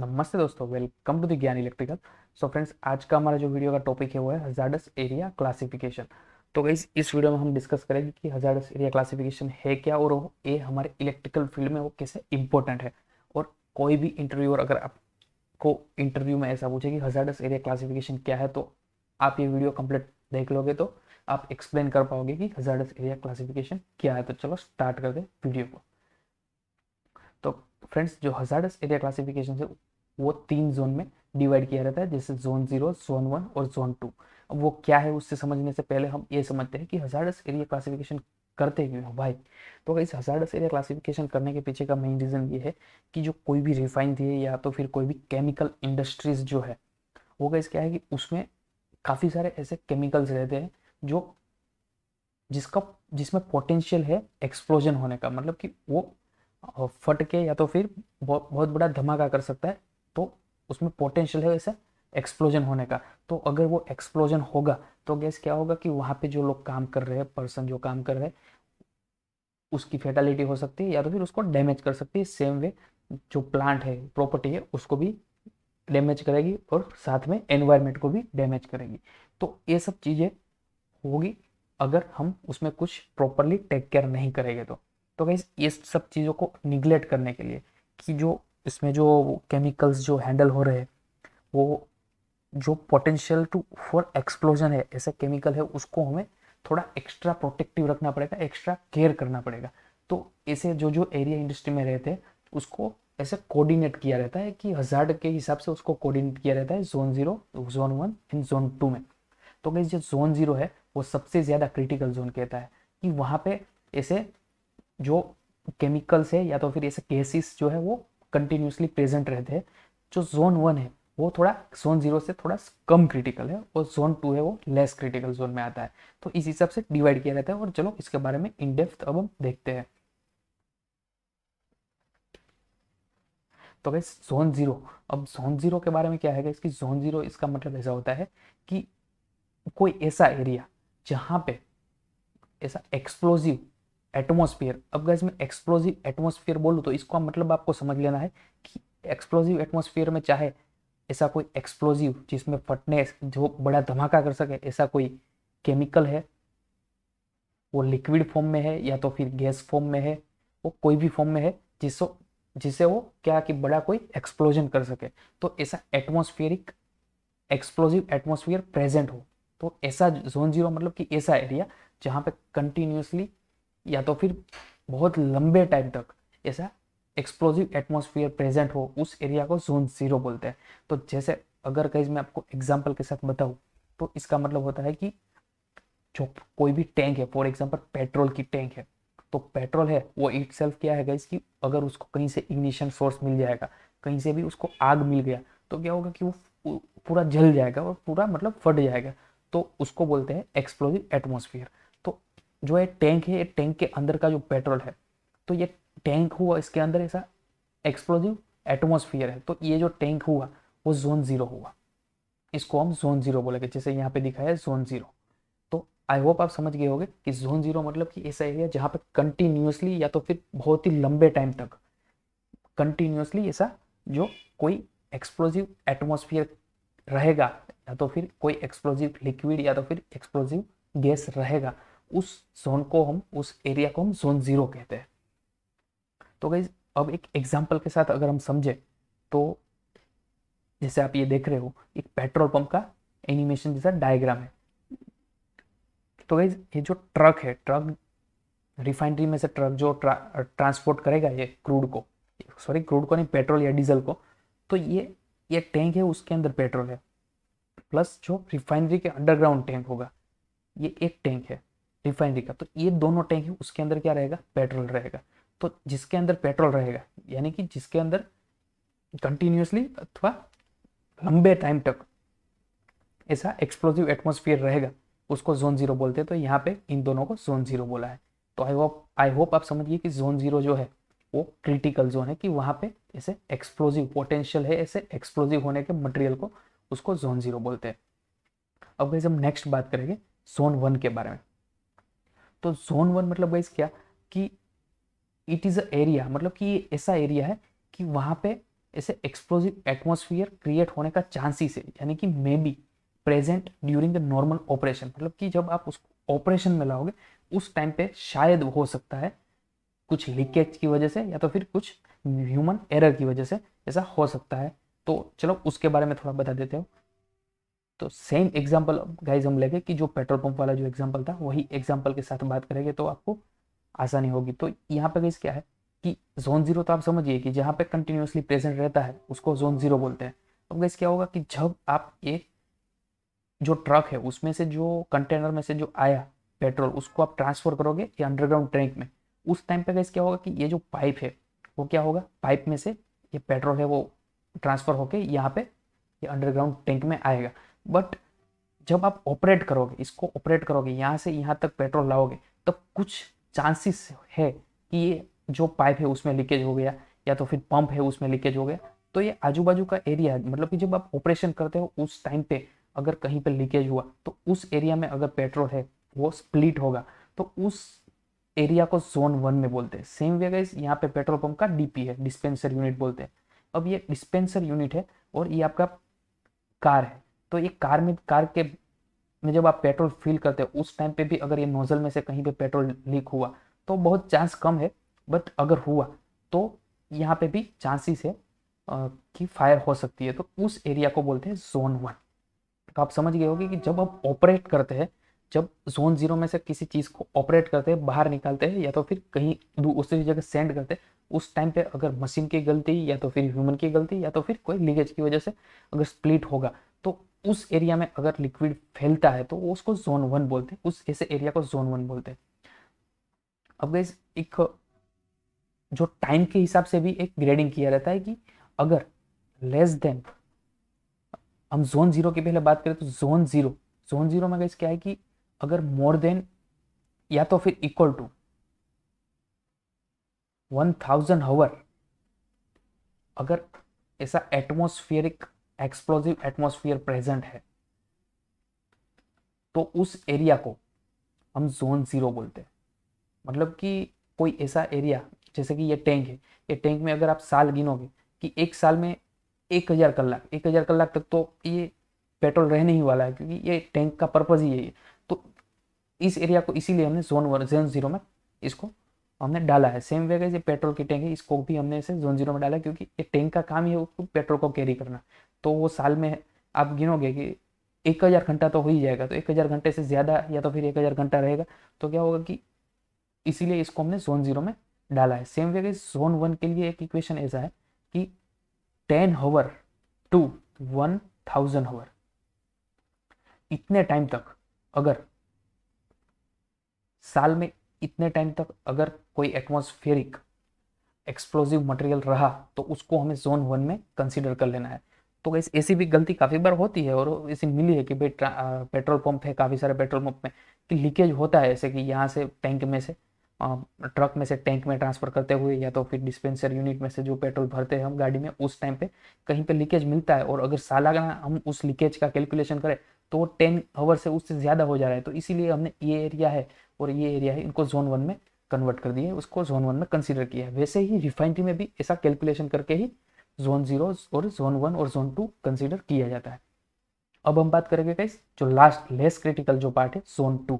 नमस्ते दोस्तों welcome to the ज्ञान इलेक्ट्रिकल सो फ्रेंड्स आज का हमारा जो वीडियो का टॉपिक है वो है हजार्डस एरिया क्लासिफिकेशन तो गई इस वीडियो में हम डिस्कस करेंगे कि हजार्डस एरिया क्लासिफिकेशन है क्या और वो ये हमारे इलेक्ट्रिकल फील्ड में वो कैसे इंपॉर्टेंट है और कोई भी इंटरव्यूअर अगर आपको इंटरव्यू में ऐसा पूछे कि हजार्डस एरिया क्लासिफिकेशन क्या है तो आप ये वीडियो कंप्लीट देख लोगे तो आप एक्सप्लेन कर पाओगे कि हजार्डस एरिया क्लासिफिकेशन क्या है तो चलो स्टार्ट कर दे वीडियो को तो फ्रेंड्स जो हजार्डस एरिया क्लासिफिकेशन है वो तीन जोन में डिवाइड किया जाता है जैसे जोन जीरो जोन वन और जोन टू अब वो क्या है उससे समझने से पहले हम ये समझते हैं कि हजारस एरिया क्लासिफिकेशन करते क्यों हो भाई तो इस हजारस एरिया क्लासिफिकेशन करने के पीछे का मेन रीज़न ये है कि जो कोई भी रिफाइंड है या तो फिर कोई भी केमिकल इंडस्ट्रीज जो है वो गई क्या है कि उसमें काफ़ी सारे ऐसे केमिकल्स रहते हैं जो जिसका जिसमें पोटेंशियल है एक्सप्लोजन होने का मतलब कि वो फट के या तो फिर बहुत बड़ा धमाका कर सकता है उसमें पोटेंशियल है वैसे एक्सप्लोजन होने का तो अगर वो एक्सप्लोजन होगा तो गैस क्या होगा कि वहाँ पे जो लोग काम कर रहे हैं पर्सन जो काम कर रहे हैं उसकी फेटालिटी हो सकती है या तो फिर उसको डैमेज कर सकती है सेम वे जो प्लांट है प्रॉपर्टी है उसको भी डैमेज करेगी और साथ में एनवायरमेंट को भी डैमेज करेगी तो ये सब चीज़ें होगी अगर हम उसमें कुछ प्रॉपरली टेक केयर नहीं करेंगे तो तो गैस ये सब चीज़ों को निग्लेक्ट करने के लिए कि जो इसमें जो केमिकल्स जो हैंडल हो रहे हैं वो जो पोटेंशियल टू फॉर एक्सप्लोजन है ऐसा केमिकल है उसको हमें थोड़ा एक्स्ट्रा प्रोटेक्टिव रखना पड़ेगा एक्स्ट्रा केयर करना पड़ेगा तो ऐसे जो जो एरिया इंडस्ट्री में रहते हैं उसको ऐसे कोऑर्डिनेट किया रहता है कि हजार के हिसाब से उसको कोऑर्डिनेट किया रहता है zone zero zone one and zone two में तो गई जो जोन जीरो है वो सबसे ज़्यादा क्रिटिकल जोन कहता है कि वहाँ पे ऐसे जो केमिकल्स है या तो फिर ऐसे केसेस जो है वो कंटिन्यूसली प्रेजेंट रहते हैं जो जोन वन है वो थोड़ा जोन जीरो से थोड़ा कम क्रिटिकल है और जोन टू है वो लेस क्रिटिकल जोन में आता है तो इस हिसाब से डिवाइड किया जाता है और चलो इसके बारे में इनडेप्थ अब हम देखते हैं तो गई जोन जीरो अब जोन जीरो के बारे में क्या है इसकी जोन जीरो इसका मतलब ऐसा होता है कि कोई ऐसा एरिया जहां पे ऐसा एक्सप्लोजिव एटमोसफियर अब गैस में एक्सप्लोजिव एटमोसफियर बोलूँ तो इसको मतलब आपको समझ लेना है कि एक्सप्लोजिव एटमोसफियर में चाहे ऐसा कोई एक्सप्लोजिव जिसमें फटने जो बड़ा धमाका कर सके ऐसा कोई केमिकल है वो लिक्विड फॉर्म में है या तो फिर गैस फॉर्म में है वो कोई भी फॉर्म में है जिसको जिसे वो क्या कि बड़ा कोई एक्सप्लोजन कर सके तो ऐसा एटमोस्फियरिक एक्सप्लोजिव एटमोसफियर प्रेजेंट हो तो ऐसा जोन जीरो मतलब कि ऐसा एरिया जहाँ पे कंटिन्यूसली या तो फिर बहुत लंबे टाइम तक ऐसा एक्सप्लोजिव एटमोसफियर प्रेजेंट हो उस एरिया को जोन जीरो बोलते हैं तो जैसे अगर कहीं मैं आपको एग्जाम्पल के साथ बताऊँ तो इसका मतलब होता है कि जो कोई भी टैंक है फॉर एग्जाम्पल पेट्रोल की टैंक है तो पेट्रोल है वो इट क्या है गाइज कि अगर उसको कहीं से इग्निशन सोर्स मिल जाएगा कहीं से भी उसको आग मिल गया तो क्या होगा कि वो पूरा जल जाएगा और पूरा मतलब फट जाएगा तो उसको बोलते हैं एक्सप्लोजिव एटमोसफियर जो है टैंक है टैंक के अंदर का जो पेट्रोल है तो ये टैंक हुआ इसके अंदर ऐसा एक्सप्लोजिव एटमोसफियर है तो ये जो टैंक हुआ वो जोन ज़ीरो हुआ इसको हम जोन ज़ीरो बोलेंगे जैसे यहाँ पे दिखाया है जोन ज़ीरो तो आई होप आप समझ गए होंगे कि जोन ज़ीरो मतलब कि ऐसा एरिया जहाँ पे कंटिन्यूसली या तो फिर बहुत ही लंबे टाइम तक कंटिन्यूसली ऐसा जो कोई एक्सप्लोजिव एटमोसफियर रहेगा या तो फिर कोई एक्सप्लोजिव लिक्विड या तो फिर एक्सप्लोजिव गैस रहेगा उस जोन को हम उस एरिया को हम जोन जीरो कहते हैं तो गई अब एक एग्जाम्पल के साथ अगर हम समझे तो जैसे आप ये देख रहे हो एक पेट्रोल पंप का एनिमेशन जैसा डायग्राम है तो गई ये जो ट्रक है ट्रक रिफाइनरी में से ट्रक जो ट्रा, ट्रांसपोर्ट करेगा ये क्रूड को सॉरी क्रूड को नहीं पेट्रोल या डीजल को तो ये ये टैंक है उसके अंदर पेट्रोल है प्लस जो रिफाइनरी के अंडरग्राउंड टैंक होगा ये एक टैंक है रिफाइनरी का तो ये दोनों टैंक है उसके अंदर क्या रहेगा पेट्रोल रहेगा तो जिसके अंदर पेट्रोल रहेगा यानी कि जिसके अंदर कंटिन्यूसली अथवा लंबे टाइम तक ऐसा एक्सप्लोजिव एटमोसफियर रहेगा उसको जोन जीरो बोलते हैं तो यहाँ पे इन दोनों को जोन जीरो बोला है तो आई होप आई होप आप समझिए कि जोन जीरो जो है वो क्रिटिकल जोन है कि वहाँ पे ऐसे एक्सप्लोजिव पोटेंशियल है ऐसे एक्सप्लोजिव होने के मटेरियल को उसको जोन जीरो बोलते हैं अब वैसे हम नेक्स्ट बात करेंगे जोन वन के बारे में तो जोन वन मतलब गाइज क्या कि इट इज़ अ एरिया मतलब कि ये ऐसा एरिया है कि वहाँ पे ऐसे एक्सप्लोजिव एटमोसफियर क्रिएट होने का चांसेस है यानी कि may be present during the normal operation मतलब कि जब आप उसको ऑपरेशन में लाओगे उस टाइम पे शायद हो सकता है कुछ लीकेज की वजह से या तो फिर कुछ ह्यूमन एरर की वजह से ऐसा हो सकता है तो चलो उसके बारे में थोड़ा बता देते हो तो सेम एग्जाम्पल गाइज हम लेंगे कि जो पेट्रोल पंप वाला जो एग्जाम्पल था वही एग्जाम्पल के साथ बात करेंगे तो आपको आसानी होगी तो यहाँ पे गाइज क्या है कि जोन जीरो तो आप समझिए कि जहाँ पे कंटिन्यूसली प्रेजेंट रहता है उसको जोन जीरो बोलते हैं अब तो गैस क्या होगा कि जब आप ये जो ट्रक है उसमें से जो कंटेनर में से जो आया पेट्रोल उसको आप ट्रांसफर करोगे या अंडरग्राउंड टैंक में उस टाइम पे गैस क्या होगा कि ये जो पाइप है वो क्या होगा पाइप में से ये पेट्रोल है वो ट्रांसफर होके यहाँ पे ये अंडरग्राउंड टैंक में आएगा बट जब आप ऑपरेट करोगे इसको ऑपरेट करोगे यहाँ से यहाँ तक पेट्रोल लाओगे तब कुछ चांसेस है कि ये जो पाइप है उसमें लीकेज हो गया या तो फिर पंप है उसमें लीकेज हो गया तो ये आजू बाजू का एरिया मतलब कि जब आप ऑपरेशन करते हो उस टाइम पे अगर कहीं पे लीकेज हुआ तो उस एरिया में अगर पेट्रोल है वो स्प्लिट होगा तो उस एरिया को जोन वन में बोलते हैं सेम वे गाइज यहाँ पे पेट्रोल पंप का डीपी है डिस्पेंसर यूनिट बोलते हैं अब ये डिस्पेंसर यूनिट है और ये आपका कार है तो ये कार में कार के में जब आप पेट्रोल फील करते हैं उस टाइम पे भी अगर ये नोजल में से कहीं पे पेट्रोल लीक हुआ तो बहुत चांस कम है बट अगर हुआ तो यहाँ पे भी चांसेस है कि फायर हो सकती है तो उस एरिया को बोलते हैं जोन वन तो आप समझ गए होगे कि जब आप ऑपरेट करते हैं जब जोन जीरो में से किसी चीज़ को ऑपरेट करते हैं बाहर निकालते हैं या तो फिर कहीं दूसरी जगह सेंड करते हैं उस टाइम पे अगर मशीन की गलती या तो फिर ह्यूमन की गलती या तो फिर कोई लीकेज की वजह से अगर स्प्लिट होगा उस एरिया में अगर लिक्विड फैलता है तो उसको जोन वन बोलते हैं उस ऐसे एरिया को जोन वन बोलते हैं अब गैस एक जो टाइम के हिसाब से भी एक ग्रेडिंग किया रहता है कि अगर लेस देन हम जोन जीरो की पहले बात करें तो जोन जीरो जोन जीरो में गैस क्या है कि अगर मोर देन या तो फिर equal to one thousand hour अगर ऐसा एटमोस्फियरिक एक्सप्लोजिव एटमोसफियर प्रेजेंट है तो उस एरिया को हम जोन ज़ीरो बोलते हैं मतलब कि कोई ऐसा एरिया जैसे कि ये टैंक है ये टैंक में अगर आप साल गिनोगे कि एक साल में एक हज़ार कलाक एक हज़ार कलाक तक तो ये पेट्रोल रहने ही वाला है क्योंकि ये टैंक का पर्पज़ ही है ये तो इस एरिया को इसीलिए हमने जोन वन जोन ज़ीरो में इसको हमने डाला है सेम वे का ये पेट्रोल की टैंक है इसको भी हमने इसे जोन जीरो में डाला क्योंकि ये टैंक का काम ही है उसको पेट्रोल को कैरी करना तो वो साल में आप गिनोगे कि एक हज़ार घंटा तो हो ही जाएगा तो एक हज़ार घंटे से ज़्यादा या तो फिर एक हज़ार घंटा रहेगा तो क्या होगा कि इसीलिए इसको हमने जोन ज़ीरो में डाला है सेम वे जोन वन के लिए एक इक्वेशन ऐसा है कि ten hour to one thousand hour इतने टाइम तक अगर साल में इतने टाइम तक अगर कोई एटमोस्फेरिक एक्सप्लोजिव मटेरियल रहा तो उसको हमें जोन वन में कंसिडर कर लेना है तो गैस ऐसी भी गलती काफ़ी बार होती है और ऐसी मिली है कि भाई पेट्रोल पंप है काफ़ी सारे पेट्रोल पंप में कि लीकेज होता है ऐसे कि यहाँ से टैंक में से ट्रक में से टैंक में ट्रांसफ़र करते हुए या तो फिर डिस्पेंसर यूनिट में से जो पेट्रोल भरते हैं हम गाड़ी में उस टाइम पे कहीं पे लीकेज मिलता है और अगर सालाना हम उस लीकेज का कैलकुलेशन करें तो टेन आवर से उससे ज़्यादा हो जा रहा है तो इसीलिए हमने ये एरिया है और ये एरिया है इनको जोन वन में कन्वर्ट कर दिए उसको जोन वन में कंसिडर किया है वैसे ही रिफाइनरी में भी ऐसा कैलकुलेशन करके ही जोन जीरो और जोन वन और जोन टू कंसिडर किया जाता है अब हम बात करेंगे कैस जो लास्ट लेस क्रिटिकल जो पार्ट है जोन टू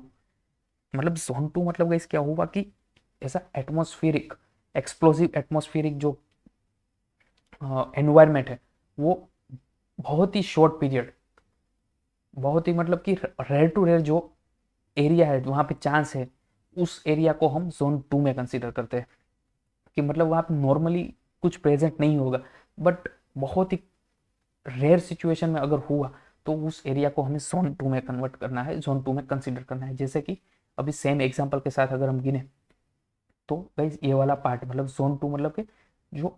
मतलब जोन टू मतलब कैस क्या हुआ कि ऐसा एटमोस्फेरिक एक्सप्लोसिव एटमोस्फेरिक जो एनवायरमेंट uh, है वो बहुत ही शॉर्ट पीरियड बहुत ही मतलब कि रेयर टू रेयर जो एरिया है वहाँ पे चांस है उस एरिया को हम जोन टू में कंसिडर करते हैं कि मतलब वहाँ पे नॉर्मली कुछ प्रेजेंट नहीं होगा बट बहुत ही रेयर सिचुएशन में अगर हुआ तो उस एरिया को हमें जोन टू में कन्वर्ट करना है जोन टू में कंसिडर करना है जैसे कि अभी सेम एग्जाम्पल के साथ अगर हम गिने तो गई ये वाला पार्ट मतलब जोन टू मतलब कि जो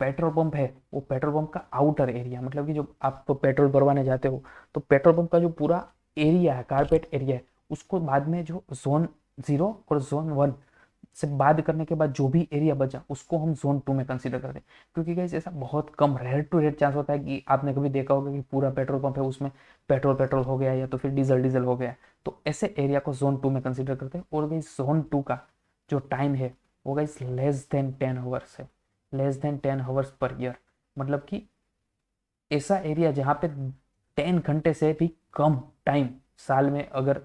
पेट्रोल पंप है वो पेट्रोल पंप का आउटर एरिया मतलब कि जो आप तो पेट्रोल भरवाने जाते हो तो पेट्रोल पंप का जो पूरा एरिया है कारपेट एरिया है उसको बाद में जो जोन जीरो और जोन वन से बाद करने के बाद जो भी एरिया बचा उसको हम जोन टू में कंसिडर करते हैं क्योंकि गैस ऐसा बहुत कम रेयर टू रेयर चांस होता है कि आपने कभी देखा होगा कि पूरा पेट्रोल पंप है उसमें पेट्रोल पेट्रोल हो गया या तो फिर डीजल डीजल हो गया तो ऐसे एरिया को जोन टू में कंसिडर करते हैं और गई जोन टू का जो टाइम है वो गई लेस देन टेन आवर्स है less than ten hours per year मतलब कि ऐसा एरिया जहाँ पे टेन घंटे से भी कम टाइम साल में अगर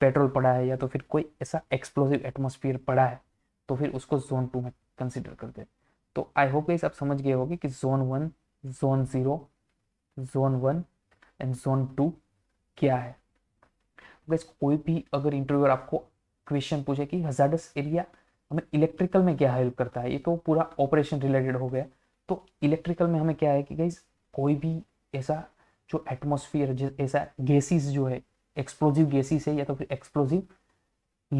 पेट्रोल पड़ा है या तो फिर कोई ऐसा एक्सप्लोजिव एटमोसफियर पड़ा है तो फिर उसको जोन टू में कंसिडर कर दे तो आई होप गाइस आप समझ गए होगे कि zone one zone zero zone one and zone two क्या है गैस कोई भी अगर इंटरव्यूअर आपको क्वेश्चन पूछे कि हजार्डस एरिया हमें इलेक्ट्रिकल में क्या हेल्प करता है ये तो पूरा ऑपरेशन रिलेटेड हो गया तो इलेक्ट्रिकल में हमें क्या है कि गैस कोई भी ऐसा जो एटमोसफियर ऐसा गैसेस जो है एक्सप्लोजिव गैसेस है या तो फिर एक्सप्लोजिव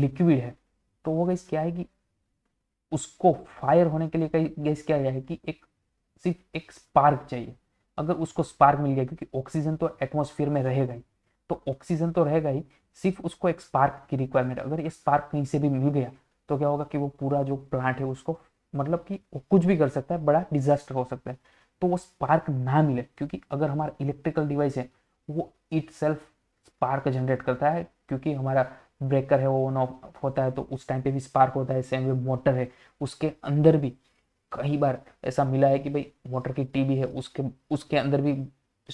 लिक्विड है तो वो गैस क्या है कि उसको फायर होने के लिए कई गैस क्या गया है कि एक सिर्फ एक स्पार्क चाहिए अगर उसको स्पार्क मिल गया क्योंकि ऑक्सीजन तो एटमोसफियर में रहेगा ही तो ऑक्सीजन तो रहेगा ही सिर्फ उसको एक स्पार्क की रिक्वायरमेंट अगर ये स्पार्क कहीं से भी मिल गया तो क्या होगा कि वो पूरा जो प्लांट है उसको मतलब कि वो कुछ भी कर सकता है बड़ा डिजास्टर हो सकता है तो वो स्पार्क ना मिले क्योंकि अगर हमारा इलेक्ट्रिकल डिवाइस है वो इट स्पार्क जनरेट करता है क्योंकि हमारा ब्रेकर है वो ऑन ऑफ होता है तो उस टाइम पे भी स्पार्क होता है सेम वे मोटर है उसके अंदर भी कई बार ऐसा मिला है कि भाई मोटर की टीबी है उसके उसके अंदर भी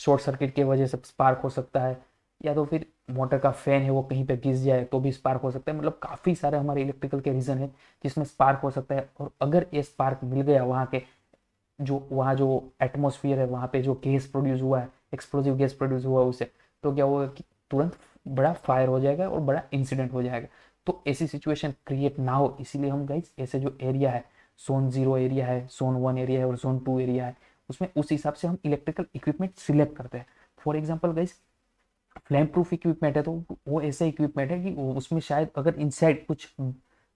शॉर्ट सर्किट की वजह से स्पार्क हो सकता है या तो फिर मोटर का फैन है वो कहीं पे घिस जाए तो भी स्पार्क हो सकता है मतलब काफ़ी सारे हमारे इलेक्ट्रिकल के रीज़न है जिसमें स्पार्क हो सकता है और अगर ये स्पार्क मिल गया वहाँ के जो वहाँ जो एटमोसफियर है वहाँ पे जो गैस प्रोड्यूस हुआ है एक्सप्लोजिव गैस प्रोड्यूस हुआ है उसे तो क्या वो तुरंत बड़ा फायर हो जाएगा और बड़ा इंसिडेंट हो जाएगा तो ऐसी सिचुएशन क्रिएट ना हो इसीलिए हम गाइज ऐसे जो एरिया है सोन जीरो एरिया है सोन वन एरिया है और जोन टू एरिया है उसमें उस हिसाब से हम इलेक्ट्रिकल इक्विपमेंट सिलेक्ट करते हैं for example guys flame proof equipment है तो वो ऐसा इक्विपमेंट है कि उसमें शायद अगर इनसाइड कुछ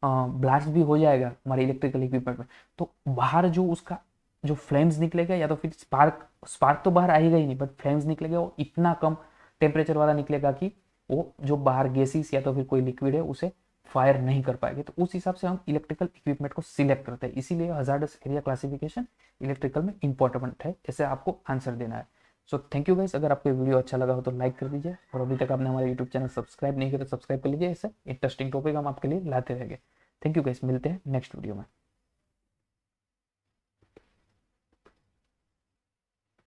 ब्लास्ट भी हो जाएगा हमारे इलेक्ट्रिकल इक्विपमेंट में तो बाहर जो उसका जो फ्लेम्स निकलेगा या तो फिर स्पार्क स्पार्क तो बाहर आएगा ही नहीं बट फ्लेम्स निकलेगा वो इतना कम टेम्परेचर वाला निकलेगा कि वो जो बाहर गैसेस या तो फिर कोई लिक्विड है उसे फायर नहीं कर पाएंगे तो उस हिसाब से हम इलेक्ट्रिकल इक्विपमेंट को सिलेक्ट करते हैं इसीलिए हजार्डस एरिया क्लासिफिकेशन इलेक्ट्रिकल में इंपॉर्टेंट है जैसे आपको आंसर देना है सो थैंक यू गाइस अगर आपको वीडियो अच्छा लगा हो तो लाइक कर दीजिए और अभी तक आपने हमारे यूट्यूब चैनल सब्सक्राइब नहीं किया तो सब्सक्राइब कर लीजिए ऐसे इंटरेस्टिंग टॉपिक हम आपके लिए लाते रहेंगे थैंक यू गाइस मिलते हैं नेक्स्ट वीडियो में